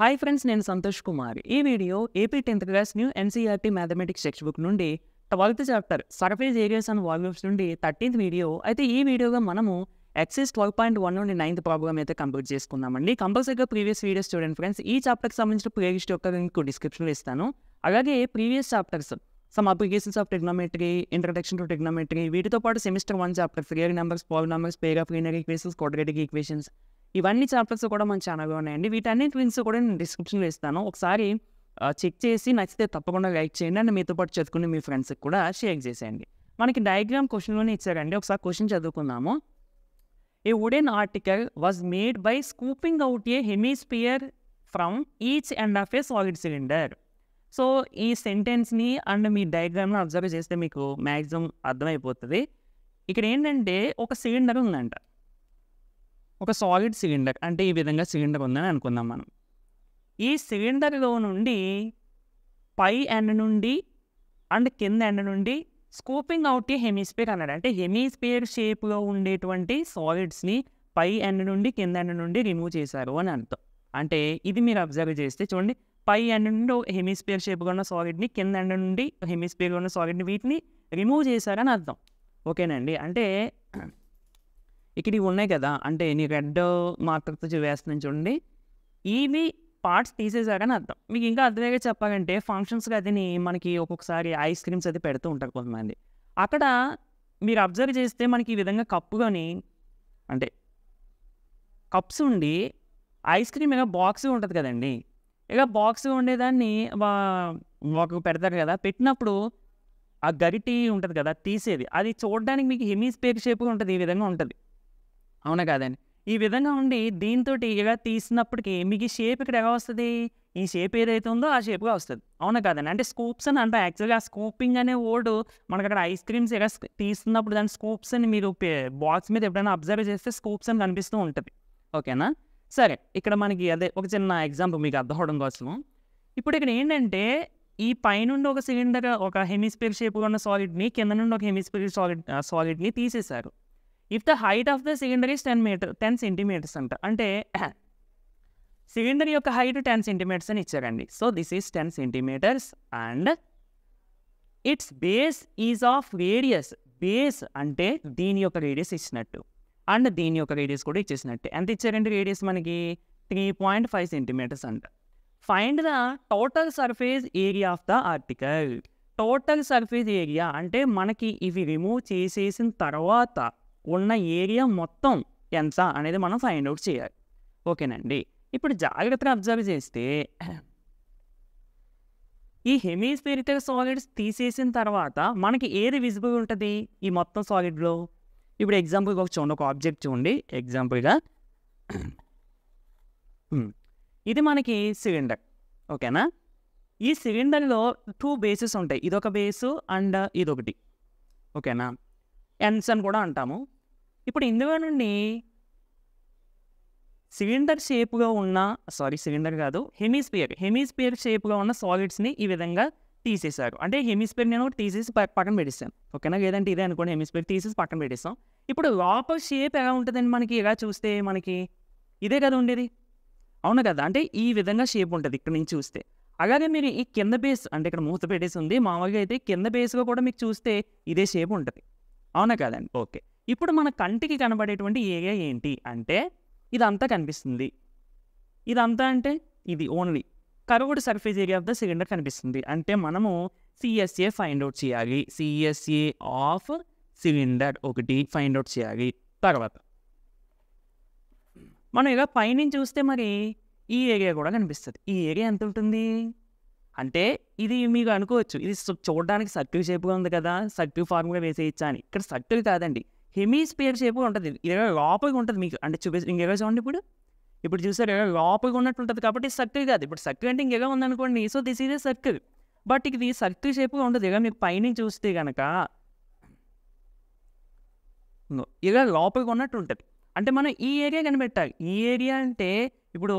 hi friends నేను సంతోష్ కుమార్ ఈ video AP tenth class new NCERT mathematics textbook నుండి twelfth chapter surface areas and volumes నుండి thirteenth video అయితే ఈ వీడియోగా మనము ఎక్సెస్ ట్వెల్వ్ పాయింట్ వన్ నుండి నైన్త్ ప్రాబ్లమ్ అయితే కంప్లీట్ చేసుకుందామండి కంపల్సరీగా ప్రీవియస్ వీడియోస్ చూడండి ఫ్రెండ్స్ ఈ చాప్టర్కి సంబంధించిన ప్లేలిస్ట్ యొక్క లింక్ డిస్క్రిప్షన్లో ఇస్తాను అలాగే previous chapters some applications of trigonometry introduction to trigonometry వీటితో పాటు semester one chapter real numbers పాల్ numbers pair of equations quadratic equations ఇవన్నీ చాప్టర్స్ కూడా మంచి అనుభవం ఉన్నాయండి వీటన్నిటి లింక్స్ కూడా నేను డిస్క్రిప్షన్లో ఇస్తాను ఒకసారి చెక్ చేసి నచ్చితే తప్పకుండా లైక్ చేయండి అండ్ మీతో పాటు చదువుకుని మీ ఫ్రెండ్స్కి కూడా షేర్ చేసేయండి మనకి డయాగ్రామ్ క్వశ్చన్లోనే ఇచ్చారండి ఒకసారి క్వశ్చన్ చదువుకుందాము a wooden article was made by scooping out a hemisphere from each end of a solid cylinder so ఈ సెంటెన్స్ని అండ్ మీ డయాగ్రామ్ని అబ్జర్వ్ చేస్తే మీకు మ్యాక్సిమం అర్థమైపోతుంది ఇక్కడ ఏంటంటే ఒక సిలిండర్ ఉందంట ఒక సాలిడ్ సిలిండర్ అంటే ఈ విధంగా సిలిండర్ ఉందని అనుకుందాం మనం ఈ సిలిండర్లో నుండి పై ఎండ్ నుండి అండ్ కింద ఎండ్ నుండి స్కూపింగ్ అవుట్ ఏ హెమిస్పియర్ అన్నాడు అంటే హెమిస్పియర్ షేప్లో ఉండేటువంటి సాలిడ్స్ని పై ఎండ్ నుండి కింద ఎండ్ నుండి రిమూవ్ చేశారు అని అర్థం అంటే ఇది మీరు అబ్జర్వ్ చేస్తే చూడండి పై ఎండ్ నుండి హెమిస్పియర్ షేప్గా ఉన్న సాలిడ్ని కింద ఎండ్ నుండి హెమిస్పియర్లో ఉన్న సాలిడ్ని వీటిని రిమూవ్ చేశారని అర్థం ఓకేనండి అంటే ఇక్కడ ఇవి ఉన్నాయి కదా అంటే నీ రెడ్ మాత్రతో వేస్తున్నాను చూడండి ఇవి పార్ట్స్ తీసేశారని అర్థం మీకు ఇంకా అర్థమయ్యే చెప్పాలంటే ఫంక్షన్స్గా అదిని మనకి ఒక్కొక్కసారి ఐస్ క్రీమ్స్ అది పెడుతూ ఉంటారు కొంతమంది అక్కడ మీరు అబ్జర్వ్ చేస్తే మనకి ఈ విధంగా కప్పుగాని అంటే కప్స్ ఉండి ఐస్ క్రీమ్ ఇక బాక్స్ ఉంటుంది కదండి ఇక బాక్స్ ఉండేదాన్ని ఒక పెడతారు కదా పెట్టినప్పుడు ఆ గరిటి ఉంటుంది కదా తీసేది అది చూడడానికి మీకు హెమీ స్పేర్ షేప్గా ఉంటుంది ఈ విధంగా ఉంటుంది అవునా కాదండి ఈ విధంగా ఉండి దీంతో ఇలా తీసినప్పటికీ మీకు ఈ షేప్ ఇక్కడ ఎలా వస్తుంది ఈ షేప్ ఏదైతే ఉందో ఆ షేప్గా వస్తుంది అవునా కాదండి అంటే స్కూప్స్ అని అంటే యాక్చువల్గా స్కూపింగ్ అనే ఓడు మనకు అక్కడ ఐస్ క్రీమ్స్ ఇలా తీస్తున్నప్పుడు దాని స్కూప్స్ అని మీరు బాక్స్ మీద ఎప్పుడైనా అబ్జర్వ్ చేస్తే స్కూప్స్ అని కనిపిస్తూ ఉంటుంది ఓకేనా సరే ఇక్కడ మనకి అదే ఒక చిన్న ఎగ్జాంపుల్ మీకు అర్థం అవడం కోసం ఇప్పుడు ఇక్కడ ఏంటంటే ఈ పైనుండి ఒక సిలిండర్ ఒక హెమిస్పియర్ షేప్గా ఉన్న సాలిడ్ని కింద నుండి ఒక హెమిస్పియర్ సాలిడ్ సాలిడ్ని తీసేశారు if the height of the cylinder is ten meter ten centimeters అంట అంటే సిలిండర్ యొక్క హైట్ టెన్ సెంటీమీటర్స్ అని ఇచ్చారండి so this is ten centimeters and its base is of radius base అంటే దీని యొక్క రేడియస్ ఇచ్చినట్టు అండ్ దీని యొక్క రేడియస్ కూడా ఇచ్చేసినట్టు ఎంత ఇచ్చారండి రేడియస్ మనకి త్రీ పాయింట్ ఫైవ్ సెంటీమీటర్స్ అంట find the total surface area of the article total surface area అంటే మనకి ఇవి రిమూవ్ చేసేసిన తర్వాత ఉన్న ఏరియా మొత్తం ఎంత అనేది మనం ఫైండ్ అవుట్ చేయాలి ఓకేనండి ఇప్పుడు జాగ్రత్తగా అబ్జర్వ్ చేస్తే ఈ హెమీస్పెరికల్ సాలిడ్స్ తీసేసిన తర్వాత మనకి ఏది విజిబుల్ ఉంటుంది ఈ మొత్తం సాలిడ్లో ఇప్పుడు ఎగ్జాంపుల్గా ఒక చూడండి ఒక ఆబ్జెక్ట్ చూడండి ఎగ్జాంపుల్గా ఇది మనకి సిలిండర్ ఓకేనా ఈ సిలిండర్లో టూ బేసెస్ ఉంటాయి ఇదొక బేసు అండ్ ఇదొకటి ఓకేనా ఎన్స్ అని కూడా అంటాము ఇప్పుడు ఇందులో నుండి సిలిండర్ షేప్గా ఉన్న సారీ సిలిండర్ కాదు హెమీస్పియర్ హెమీస్పియర్ షేప్గా ఉన్న సాలిడ్స్ని ఈ విధంగా తీసేశారు అంటే హెమీస్పియర్ నేను తీసేసి పక్కన పెట్టేస్తాను ఓకేనా లేదంటే ఇదే అనుకోండి హెమీస్పియర్ తీసేసి పక్కన పెడిస్తాం ఇప్పుడు లోపల షేప్ ఎలా ఉంటుందండి మనకి ఇలా చూస్తే మనకి ఇదే కదా ఉండేది అవును కదా అంటే ఈ విధంగా షేప్ ఉంటుంది ఇక్కడ నుంచి చూస్తే అలాగే మీరు ఈ కింద బేస్ అంటే ఇక్కడ మూత పెట్టేసి ఉంది మామూలుగా అయితే కింద బేస్గా కూడా మీకు చూస్తే ఇదే షేప్ ఉంటుంది అవునా కాదండి ఓకే ఇప్పుడు మన కంటికి కనబడేటువంటి ఏరియా ఏంటి అంటే ఇదంతా కనిపిస్తుంది ఇదంతా అంటే ఇది only curved surface area of the cylinder కనిపిస్తుంది అంటే మనము సిఎస్ఏ ఫైండ్ అవుట్ చేయాలి సిఎస్ఏ ఆఫ్ సిలిండర్ ఒకటి ఫైండ్ అవుట్ చేయాలి తర్వాత మనం ఇలా పైనుంచి చూస్తే మరి ఈ ఏరియా కూడా కనిపిస్తుంది ఈ ఏరియా ఎంత ఉంటుంది అంటే ఇది మీకు అనుకోవచ్చు ఇది చూడడానికి సర్కిల్ షేప్గా ఉంది కదా సర్కిల్ ఫార్ములా వేసేయచ్చా అని ఇక్కడ సర్కిల్ కాదండి హెమీస్పియర్ షేప్ ఉంటుంది ఇది ఇలా ఉంటుంది మీకు అంటే చూపి ఇంకెలా చూడండి ఇప్పుడు ఇప్పుడు చూసారు ఇలా లోపలికి ఉన్నట్టు ఉంటుంది కాబట్టి సర్కిల్ కాదు ఇప్పుడు సర్కిల్ అంటే ఇంకేగా ఉందనుకోండి so this is a circle but ఇది సర్కిల్ షేప్గా ఉంటుంది ఇలా మీకు పైన చూస్తే కనుక ఇలా లోపలికి ఉన్నట్టు ఉంటుంది అంటే మనం ఈ ఏరియా కనిపెట్టాలి ఈ ఏరియా అంటే ఇప్పుడు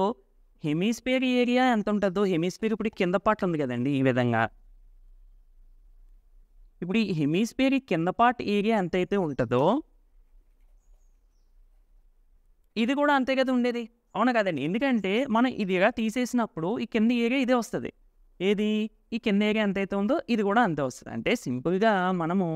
హెమీస్పియర్ ఏరియా ఎంత ఉంటుందో హెమీస్పియర్ ఇప్పుడు కింద పాట ఉంది కదండి ఈ విధంగా ఇప్పుడు ఈ హెమీస్పియర్ కింద పాట ఏరియా ఎంత అయితే ఉంటుందో ఇది కూడా అంతే కదా ఉండేది అవునా కదండి ఎందుకంటే మనం ఇదిగా తీసేసినప్పుడు ఈ కింద ఏరియా ఇదే వస్తుంది ఏది ఈ కింద ఏరియా ఎంత అయితే ఉందో ఇది కూడా అంతే వస్తుంది అంటే సింపుల్గా మనము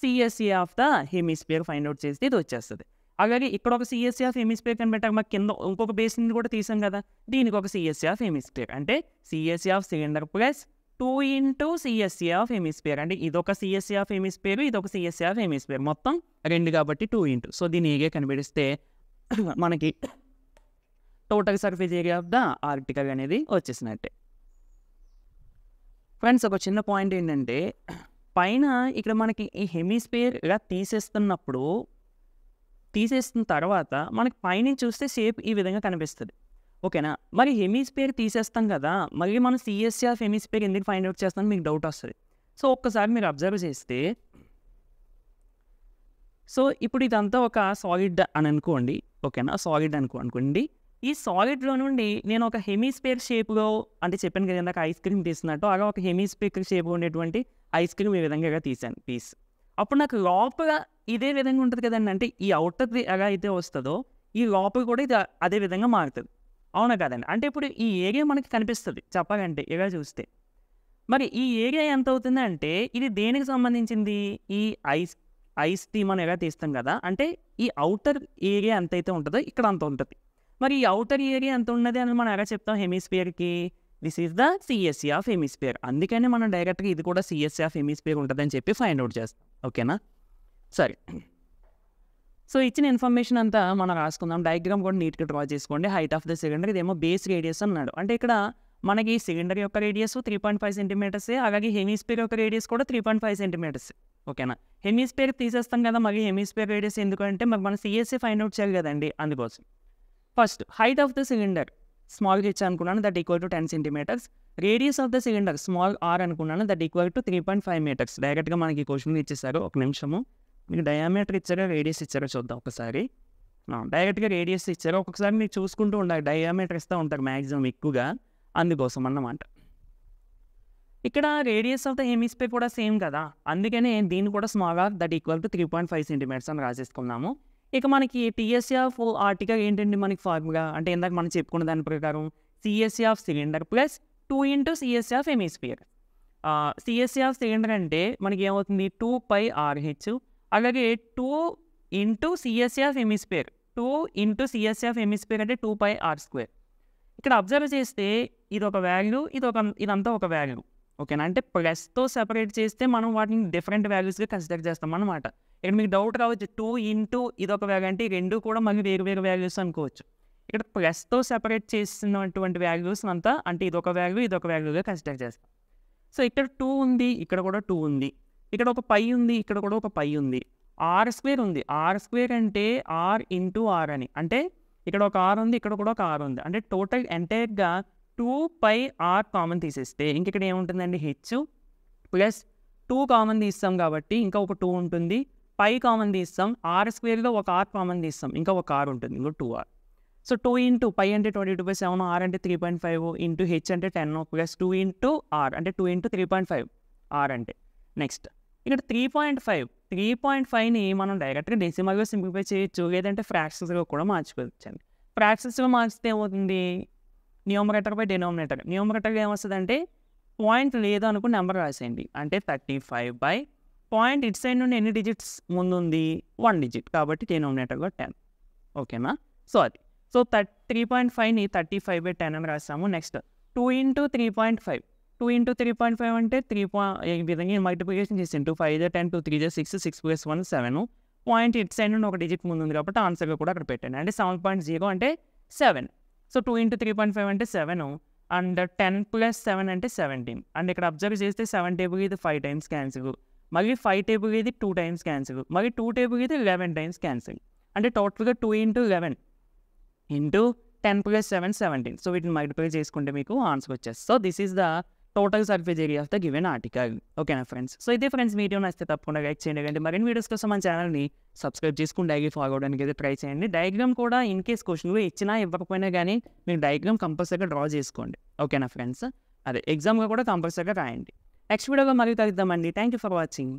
CSE of the hemisphere find out చేస్తే ఇది వచ్చేస్తుంది అలాగే ఇక్కడ ఒక సిఎస్సీ ఆఫ్ హెమీస్పియర్ కనిపెట్టాక మాకు కింద ఇంకొక బేసిన్ కూడా తీసాం కదా దీనికి ఒక సిఎస్సీ ఆఫ్ హెమీస్పియర్ అంటే CSC of cylinder plus two into CSC of hemisphere అంటే ఇదొక సిఎస్సీ ఆఫ్ ఇది ఒక సిఎస్సీ ఆఫ్ హెమీస్పియర్ మొత్తం రెండు కాబట్టి టూ ఇంటూ సో దీని ఏగే కనిపెడిస్తే మనకి total surface area of the article అనేది వచ్చేసినట్టే ఫ్రెండ్స్ ఒక చిన్న పాయింట్ ఏంటంటే పైన ఇక్కడ మనకి ఈ హెమిస్పియర్ ఇలా తీసేస్తున్నప్పుడు తీసేస్తున్న తర్వాత మనకి పైన చూస్తే షేప్ ఈ విధంగా కనిపిస్తుంది ఓకేనా మరి హెమిస్పియర్ తీసేస్తాం కదా మళ్ళీ మనం సిఎస్సి ఆఫ్ ఎందుకు ఫైండ్ అవుట్ చేస్తామని మీకు డౌట్ వస్తుంది సో ఒక్కసారి మీరు అబ్జర్వ్ చేస్తే సో ఇప్పుడు ఇదంతా ఒక సాలిడ్ అని అనుకోండి ఓకేనా సాలిడ్ అనుకో అనుకోండి ఈ సాలిడ్లో నుండి నేను ఒక హెమీస్పేర్ షేప్లో అంటే చెప్పాను కదా నాకు ఐస్ క్రీమ్ తీసినట్టు అలా ఒక హెమీస్పేర్ షేప్ ఉండేటువంటి ఐస్ క్రీమ్ ఈ విధంగా ఇలా తీసాను పీస్ అప్పుడు నాకు లోపల ఇదే విధంగా ఉంటుంది కదండి అంటే ఈ అవుటర్ ఎలా అయితే వస్తుందో ఈ లోపల కూడా ఇది అదే విధంగా మారుతుంది అవునా కదండి అంటే ఇప్పుడు ఈ ఏరియా మనకి కనిపిస్తుంది చెప్పాలంటే ఇలా చూస్తే మరి ఈ ఏరియా ఎంత అవుతుంది అంటే ఇది దేనికి సంబంధించింది ఈ ఐస్ ఐస్ థీమ్ అని ఎలా తీస్తాం కదా అంటే ఈ అవుటర్ ఏరియా ఎంతైతే ఉంటుందో ఇక్కడ అంత ఉంటుంది మరి ఈ అవుటర్ ఏరియా ఎంత ఉన్నది అని మనం ఎలా చెప్తాం హెమీస్పియర్కి this is the CSC of hemisphere అందుకనే మనం డైరెక్ట్గా ఇది కూడా సిఎస్సి ఆఫ్ హెమిస్పియర్ ఉంటుందని చెప్పి ఫైండ్ అవుట్ చేస్తాం ఓకేనా సరే సో ఇచ్చిన ఇన్ఫర్మేషన్ అంతా మనం రాసుకుందాం డయాగ్రామ్ కూడా నీట్గా డ్రా చేసుకోండి హైట్ ఆఫ్ ద సిలిండర్ ఇదేమో బేస్ రేడియస్ అన్నాడు అంటే ఇక్కడ మనకి సిలిండర్ యొక్క రేడియస్ త్రీ పాయింట్ ఫైవ్ సెంటీమీటర్సే అలాగే హెమీస్పియర్ యొక్క రేడియస్ కూడా త్రీ పాయింట్ ఫైవ్ సెంటీమీటర్స్ ఓకేనా హెమీస్పేర్ తీసేస్తాం కదా మరి హెమీస్పేర్ రేడియస్ ఎందుకంటే మరి మనం సిఎస్సి ఫైండ్ అవుట్ చేయాలి కదండి అందుకోసం first height of the cylinder small H అనుకున్నాను that equal to ten centimeters radius of the cylinder small R అనుకున్నాను that equal to three point five meters డైరెక్ట్గా మనకి క్వశ్చన్ ఇచ్చేసారు ఒక నిమిషము మీకు డయామీటర్ ఇచ్చారో రేడియస్ ఇచ్చారో చూద్దాం ఒకసారి డైరెక్ట్గా రేడియస్ ఇచ్చారు ఒక్కొక్కసారి మీరు చూసుకుంటూ ఉండాలి డయామీటర్ ఇస్తూ ఉంటారు మ్యాక్సిమం ఎక్కువగా అందుకోసం అన్నమాట ఇక్కడ రేడియస్ ఆఫ్ ద హెమిస్పియర్ కూడా సేమ్ కదా అందుకనే దీన్ని కూడా small R that equal to three point five centimeters అని రాసేసుకున్నాము ఇక మనకి టీఎస్సీ ఆఫ్ ఆర్టికల్ ఏంటండి మనకి ఫార్ములా అంటే ఇందాక మనం చెప్పుకున్న దాని ప్రకారం CSC of cylinder plus two into CSC of hemisphere CSC of cylinder అంటే మనకి ఏమవుతుంది టూ పై ఆర్హెచ్ అలాగే two into CSC of hemisphere two into CSC of hemisphere అంటే టూ పై ఆర్ స్క్వేర్ ఇక్కడ అబ్జర్వ్ చేస్తే ఇది ఒక వాల్యూ ఇది ఒక ఇదంతా ఒక వాల్యూ ఓకేనా అంటే ప్లస్తో సెపరేట్ చేస్తే మనం వాటిని డిఫరెంట్ వాల్యూస్గా కన్సిడర్ చేస్తాం అనమాట ఇక్కడ మీకు డౌట్ రావచ్చు టూ ఇంటూ ఇదొక వాల్యూ అంటే రెండు కూడా మళ్ళీ వేరు వేరు వాల్యూస్ అనుకోవచ్చు ఇక్కడ ప్లస్తో సెపరేట్ చేసినటువంటి వాల్యూస్ అంతా అంటే ఇదొక వాల్యూ ఇదొక వాల్యూగా కన్సిడర్ చేస్తాం సో ఇక్కడ టూ ఉంది ఇక్కడ కూడా టూ ఉంది ఇక్కడ ఒక పై ఉంది ఇక్కడ కూడా ఒక పై ఉంది ఆర్ స్క్వేర్ ఉంది ఆర్ స్క్వేర్ అంటే ఆర్ ఇంటూ ఆర్ అని అంటే ఇక్కడ ఒక ఆర్ ఉంది ఇక్కడ కూడా ఒక ఆర్ ఉంది అంటే టోటల్ ఎంటైర్గా టూ పై ఆర్ కామన్ తీసేస్తే ఇంక ఇక్కడ ఏముంటుందండి హెచ్ ప్లస్ టూ కామన్ తీస్తాం కాబట్టి ఇంకా ఒక టూ ఉంటుంది పై కామన్ తీస్తాం ఆర్ స్క్వేర్లో ఒక ఆర్ కామన్ తీస్తాం ఇంకా ఒక ఆర్ ఉంటుంది ఇంకో two R so two into pi అంటే twenty two by seven R అంటే three point five into H అంటే ten plus two into R అంటే two into three point five R అంటే నెక్స్ట్ ఇక్కడ three point five three point ఫైవ్ని మనం డైరెక్ట్గా డెసిమల్గా simplify చేయొచ్చు లేదంటే ఫ్రాక్షన్స్లో కూడా మార్చుకోవచ్చండి ఫ్రాక్షన్స్లో మార్చితే ఏమవుతుంది న్యూమరేటర్ బై డినామినేటర్ న్యూమరేటర్గా ఏమొస్తుందంటే పాయింట్ లేదు అనుకుని నెంబర్ రాసేయండి అంటే thirty five by point it side నుండి ఎన్ని డిజిట్స్ ముందుంది వన్ డిజిట్ కాబట్టి డినామినేటర్గా టెన్ ఓకేనా సో అది సో థర్ట్ త్రీ పాయింట్ ఫైవ్ని థర్టీ ఫైవ్ బై టెన్ అని రాస్తాము next two into three point five two into three point five అంటే త్రీ పాయింట్ ఈ విధంగా మల్టిప్లికేషన్ చేసి టూ ఫైవ్ జా టెన్ టూ త్రీ జా six six plus one seven point it side నుండి ఒక డిజిట్ ముందు ఉంది కాబట్టి ఆన్సర్గా కూడా అక్కడ పెట్టండి అంటే సెవెన్ పాయింట్ జీరో అంటే seven so two into three point five అంటే seven and ten plus seven అంటే సెవెంటీన్ అండ్ ఇక్కడ అబ్జర్వ్ చేస్తే సెవెన్ టేబుల్ ఇది ఫైవ్ టైమ్స్ క్యాన్సిల్ మళ్ళీ ఫైవ్ టేబుల్ ఇది టూ టైమ్స్ క్యాన్సిల్ మళ్ళీ టూ టేబుల్ ఇది లెవెన్ టైమ్స్ క్యాన్సిల్ అంటే టోటల్గా two into eleven into ten plus seven seventeen so వీటిని మల్టిపై చేసుకుంటే మీకు ఆన్సర్ వచ్చేస్తుంది so this is the total surface area of the given article ఓకేనా ఫ్రెండ్స్ సో ఇదే ఫ్రెండ్స్ వీడియో నచ్చితే తప్పకుండా లైక్ చేయండి కానీ మరిన్ని వీడియోస్ కోసం మన ఛానల్ని సబ్స్క్రైబ్ చేసుకుని డైలీ ఫాలో అవ్వడానికి అయితే ట్రై చేయండి డయాగ్రామ్ కూడా ఇన్ కేస్ క్వశ్చన్లు ఇచ్చినా ఇవ్వకపోయినా కానీ మీరు డయాగ్రామ్ కంపల్సరీగా డ్రా చేసుకోండి ఓకేనా ఫ్రెండ్స్ అదే ఎగ్జామ్గా కూడా కంపల్సరీగా రాయండి నెక్స్ట్ వీడియోగా మరీ తగ్గుద్దామండి థ్యాంక్ యూ ఫర్ వాచింగ్